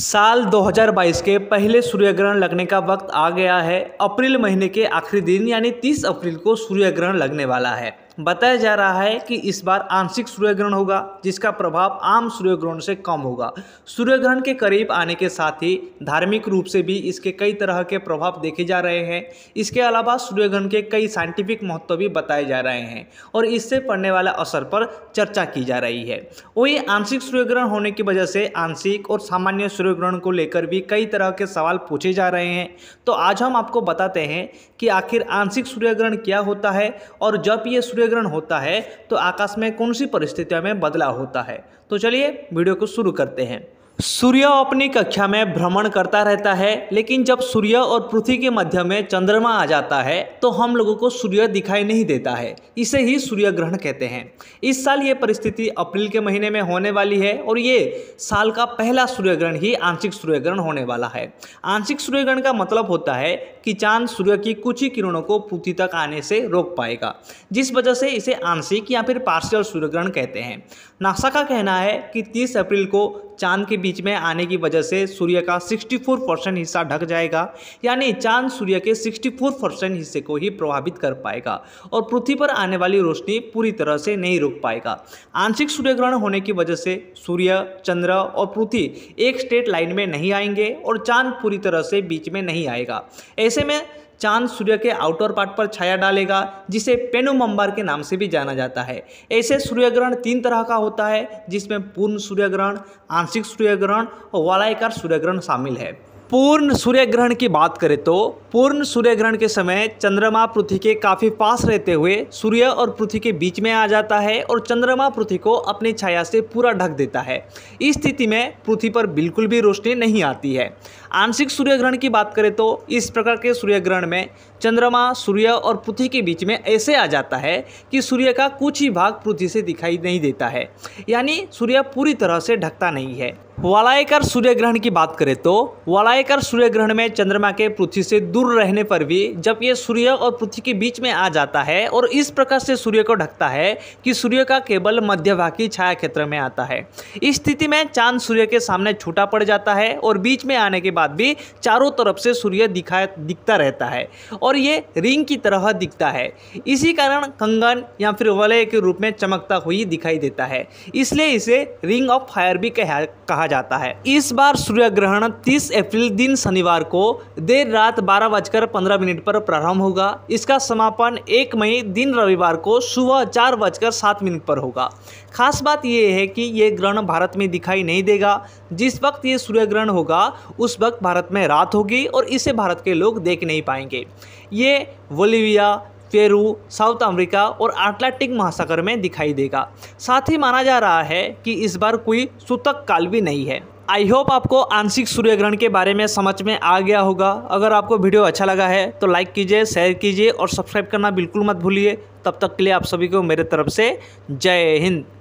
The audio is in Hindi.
साल 2022 के पहले सूर्य ग्रहण लगने का वक्त आ गया है अप्रैल महीने के आखिरी दिन यानी 30 अप्रैल को सूर्य ग्रहण लगने वाला है बताया जा रहा है कि इस बार आंशिक सूर्यग्रहण होगा जिसका प्रभाव आम सूर्यग्रहण से कम होगा सूर्यग्रहण के करीब आने के साथ ही धार्मिक रूप से भी इसके कई तरह के प्रभाव देखे जा रहे हैं इसके अलावा सूर्यग्रहण के कई साइंटिफिक महत्व भी बताए जा रहे हैं और इससे पड़ने वाले असर पर चर्चा की जा रही है वही आंशिक सूर्यग्रहण होने की वजह से आंशिक और सामान्य सूर्यग्रहण को लेकर भी कई तरह के सवाल पूछे जा रहे हैं तो आज हम आपको बताते हैं कि आखिर आंशिक सूर्यग्रहण क्या होता है और जब ये सूर्य ग्रहण होता है तो आकाश में कौन सी परिस्थितियों में बदलाव होता है तो चलिए वीडियो को शुरू करते हैं सूर्य अपनी कक्षा में भ्रमण करता रहता है लेकिन जब सूर्य और पृथ्वी के मध्य में चंद्रमा आ जाता है तो हम लोगों को सूर्य दिखाई नहीं देता है इसे ही सूर्य ग्रहण कहते हैं इस साल ये परिस्थिति अप्रैल के महीने में होने वाली है और ये साल का पहला सूर्य ग्रहण ही आंशिक सूर्य ग्रहण होने वाला है आंशिक सूर्य ग्रहण का मतलब होता है कि चांद सूर्य की कुछ ही किरणों को पृथ्वी तक आने से रोक पाएगा जिस वजह से इसे आंशिक या फिर पार्शियल सूर्य ग्रहण कहते हैं नासा का कहना है कि तीस अप्रैल को चांद के बीच बीच में आने की वजह से सूर्य का 64 परसेंट हिस्सा ढक जाएगा यानी चांद सूर्य के 64 परसेंट हिस्से को ही प्रभावित कर पाएगा और पृथ्वी पर आने वाली रोशनी पूरी तरह से नहीं रुक पाएगा आंशिक सूर्य ग्रहण होने की वजह से सूर्य चंद्र और पृथ्वी एक स्टेट लाइन में नहीं आएंगे और चांद पूरी तरह से बीच में नहीं आएगा ऐसे में चांद सूर्य के आउटर पार्ट पर छाया डालेगा जिसे पेनोमंबार के नाम से भी जाना जाता है ऐसे सूर्य ग्रहण तीन तरह का होता है जिसमें पूर्ण सूर्य ग्रहण आंशिक सूर्य ग्रहण और वालायकार सूर्य ग्रहण शामिल है पूर्ण सूर्य ग्रहण की बात करें तो पूर्ण सूर्य ग्रहण के समय चंद्रमा पृथ्वी के काफ़ी पास रहते हुए सूर्य और पृथ्वी के बीच में आ जाता है और चंद्रमा पृथ्वी को अपनी छाया से पूरा ढक देता है इस स्थिति में पृथ्वी पर बिल्कुल भी रोशनी नहीं आती है आंशिक सूर्य ग्रहण की बात करें तो इस प्रकार के सूर्य ग्रहण में चंद्रमा सूर्य और पृथ्वी के बीच में ऐसे आ जाता है कि सूर्य का कुछ ही भाग पृथ्वी से दिखाई नहीं देता है यानी सूर्य पूरी तरह से ढकता नहीं है वलायकर सूर्य ग्रहण की बात करें तो वलायकर सूर्य ग्रहण में चंद्रमा के पृथ्वी से दूर रहने पर भी जब ये सूर्य और पृथ्वी के बीच में आ जाता है और इस प्रकार से सूर्य को ढकता है कि सूर्य का केवल मध्य भाग की छाया क्षेत्र में आता है इस स्थिति में चांद सूर्य के सामने छूटा पड़ जाता है और बीच में आने के बाद भी चारों तरफ से सूर्य दिखा दिखता रहता है और ये रिंग की तरह दिखता है इसी कारण कंगन या फिर वलय के रूप में चमकता हुई दिखाई देता है इसलिए इसे रिंग ऑफ फायर भी कहा जाता है इस बार सूर्य ग्रहण 30 अप्रैल दिन शनिवार को देर रात बारह बजकर पंद्रह मिनट पर प्रारंभ होगा इसका समापन 1 मई दिन रविवार को सुबह चार बजकर सात मिनट पर होगा खास बात यह है कि ये ग्रहण भारत में दिखाई नहीं देगा जिस वक्त ये सूर्य ग्रहण होगा उस वक्त भारत में रात होगी और इसे भारत के लोग देख नहीं पाएंगे ये बोलीविया पेरू साउथ अमेरिका और अटलांटिक महासागर में दिखाई देगा साथ ही माना जा रहा है कि इस बार कोई सूतक काल भी नहीं है आई होप आपको आंशिक सूर्य ग्रहण के बारे में समझ में आ गया होगा अगर आपको वीडियो अच्छा लगा है तो लाइक कीजिए शेयर कीजिए और सब्सक्राइब करना बिल्कुल मत भूलिए तब तक के लिए आप सभी को मेरे तरफ से जय हिंद